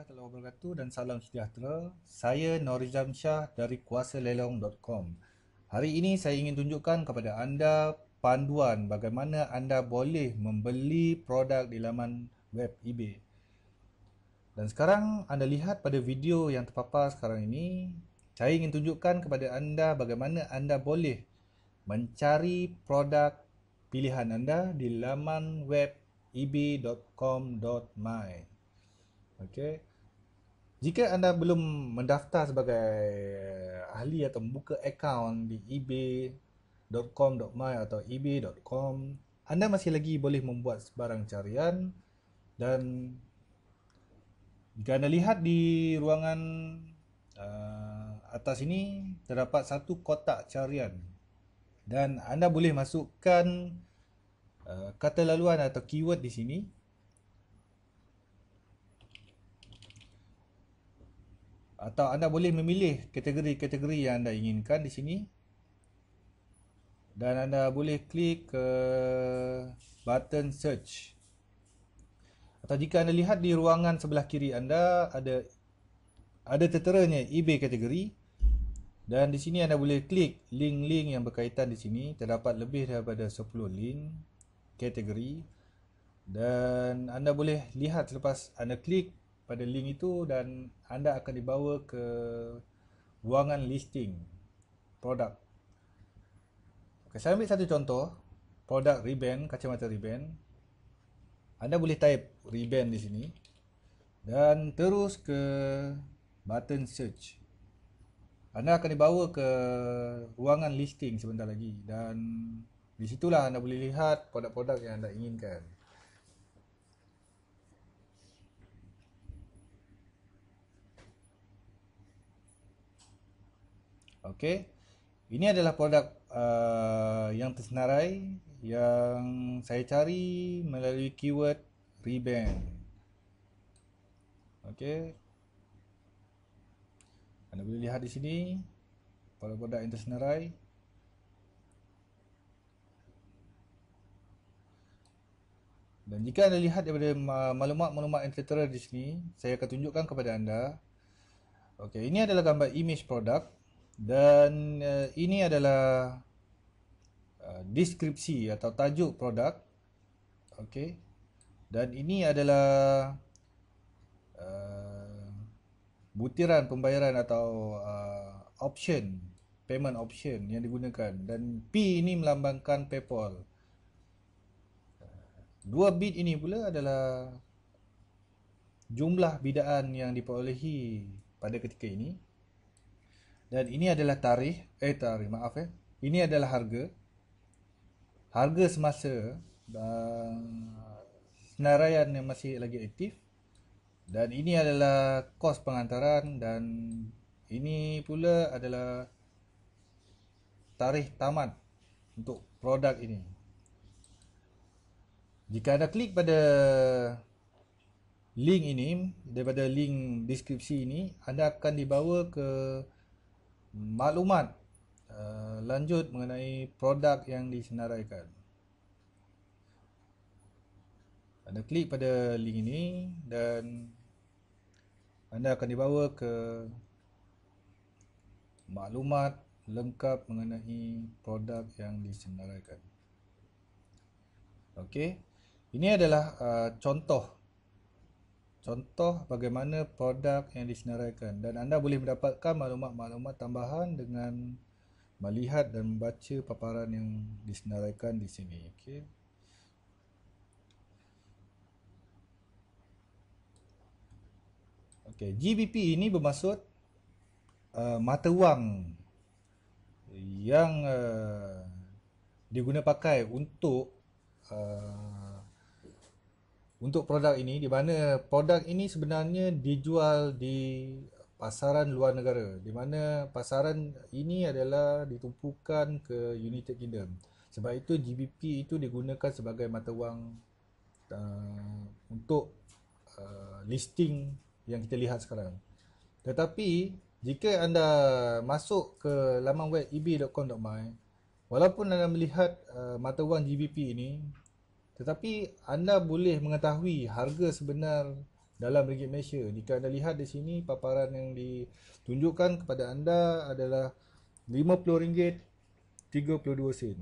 warahmatullahi wabarakatuh dan salam sejahtera. Saya Norizam Shah dari kuasalelong.com. Hari ini saya ingin tunjukkan kepada anda panduan bagaimana anda boleh membeli produk di laman web eBay. Dan sekarang anda lihat pada video yang terpapar sekarang ini, saya ingin tunjukkan kepada anda bagaimana anda boleh mencari produk pilihan anda di laman web eb.com.my. Okay. Jika anda belum mendaftar sebagai eh, ahli atau membuka akaun di ebay.com.my atau ebay.com, anda masih lagi boleh membuat sebarang carian dan jika anda lihat di ruangan uh, atas ini terdapat satu kotak carian dan anda boleh masukkan uh, kata laluan atau keyword di sini atau anda boleh memilih kategori-kategori yang anda inginkan di sini dan anda boleh klik ke button search atau jika anda lihat di ruangan sebelah kiri anda ada ada teteranya eBay kategori dan di sini anda boleh klik link-link yang berkaitan di sini terdapat lebih daripada 10 link kategori dan anda boleh lihat selepas anda klik pada link itu dan anda akan dibawa ke ruangan listing produk. Okay, saya ambil satu contoh produk Reban kacamata riben. Anda boleh type riben di sini dan terus ke button search. Anda akan dibawa ke ruangan listing sebentar lagi dan di situlah anda boleh lihat produk-produk yang anda inginkan. Okey. Ini adalah produk uh, yang tersenarai yang saya cari melalui keyword reband. Okey. Anda boleh lihat di sini produk-produk yang tersenarai. Dan jika anda lihat daripada maklumat-maklumat yang tertera di sini, saya akan tunjukkan kepada anda. Okey, ini adalah gambar image produk dan uh, ini adalah uh, deskripsi atau tajuk produk okey dan ini adalah uh, butiran pembayaran atau uh, option payment option yang digunakan dan P ini melambangkan PayPal. Dua bit ini pula adalah jumlah bidaan yang diperolehi pada ketika ini dan ini adalah tarikh, eh tarikh maaf ya. Eh. Ini adalah harga. Harga semasa dan senarayan yang masih lagi aktif. Dan ini adalah kos pengantaran dan ini pula adalah tarikh tamat untuk produk ini. Jika anda klik pada link ini daripada link deskripsi ini anda akan dibawa ke maklumat uh, lanjut mengenai produk yang disenaraikan. Anda klik pada link ini dan anda akan dibawa ke maklumat lengkap mengenai produk yang disenaraikan. Okey. Ini adalah uh, contoh contoh bagaimana produk yang disenaraikan dan anda boleh mendapatkan maklumat-maklumat tambahan dengan melihat dan membaca paparan yang disenaraikan di sini okey okey GBP ini bermaksud uh, mata wang yang uh, eh, diguna pakai untuk uh, untuk produk ini di mana produk ini sebenarnya dijual di pasaran luar negara di mana pasaran ini adalah ditumpukan ke United Kingdom sebab itu GBP itu digunakan sebagai mata wang uh, untuk uh, listing yang kita lihat sekarang tetapi jika anda masuk ke laman web eb.com.my walaupun anda melihat uh, mata wang GBP ini tetapi anda boleh mengetahui harga sebenar dalam ringgit Malaysia. Jika anda lihat di sini paparan yang ditunjukkan kepada anda adalah RM50.32 sen.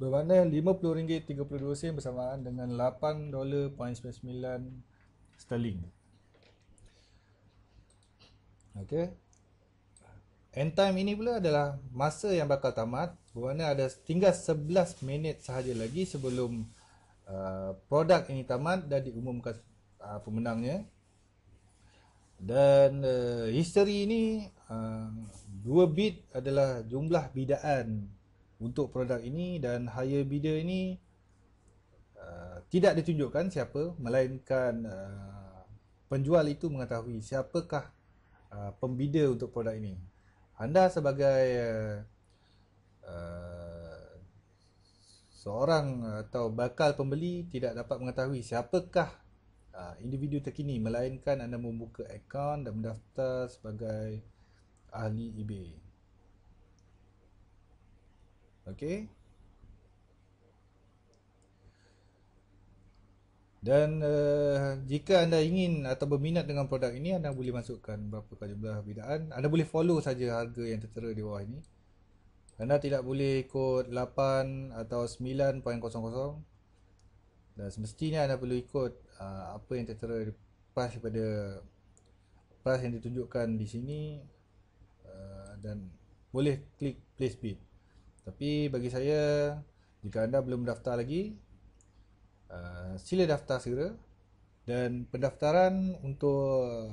Bermakna RM50.32 sen bersamaan dengan 8.99 sterling. Okey. End time ini pula adalah masa yang bakal tamat. Bermakna ada tinggal 11 minit sahaja lagi sebelum uh, produk ini tamat dan diumumkan uh, pemenangnya dan uh, history ini uh, 2 bit adalah jumlah bidaan untuk produk ini dan higher bidder ini uh, tidak ditunjukkan siapa melainkan uh, penjual itu mengetahui siapakah uh, pembida untuk produk ini anda sebagai uh, uh seorang atau bakal pembeli tidak dapat mengetahui siapakah ah, individu terkini melainkan anda membuka akaun dan mendaftar sebagai ahli eBay. Okey. Dan uh, jika anda ingin atau berminat dengan produk ini anda boleh masukkan berapa jumlah bidaan. Anda boleh follow saja harga yang tertera di bawah ini. Anda tidak boleh ikut 8 atau 9.00 dan semestinya anda perlu ikut uh, apa yang tertera di pas daripada pas yang ditunjukkan di sini uh, dan boleh klik place bid. Tapi bagi saya jika anda belum daftar lagi uh, sila daftar segera dan pendaftaran untuk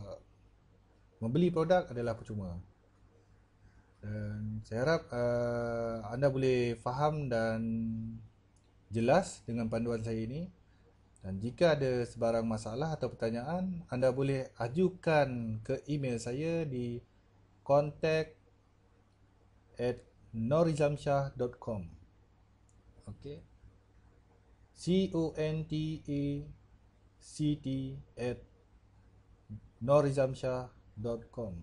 membeli produk adalah percuma dan saya harap uh, anda boleh faham dan jelas dengan panduan saya ini dan jika ada sebarang masalah atau pertanyaan anda boleh ajukan ke email saya di contact at norizamsyah.com Okay. c o n t a c t at norizamsyah.com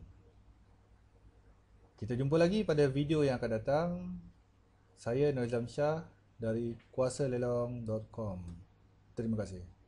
kita jumpa lagi pada video yang akan datang. Saya Noizam Shah dari kuasalelong.com. Terima kasih.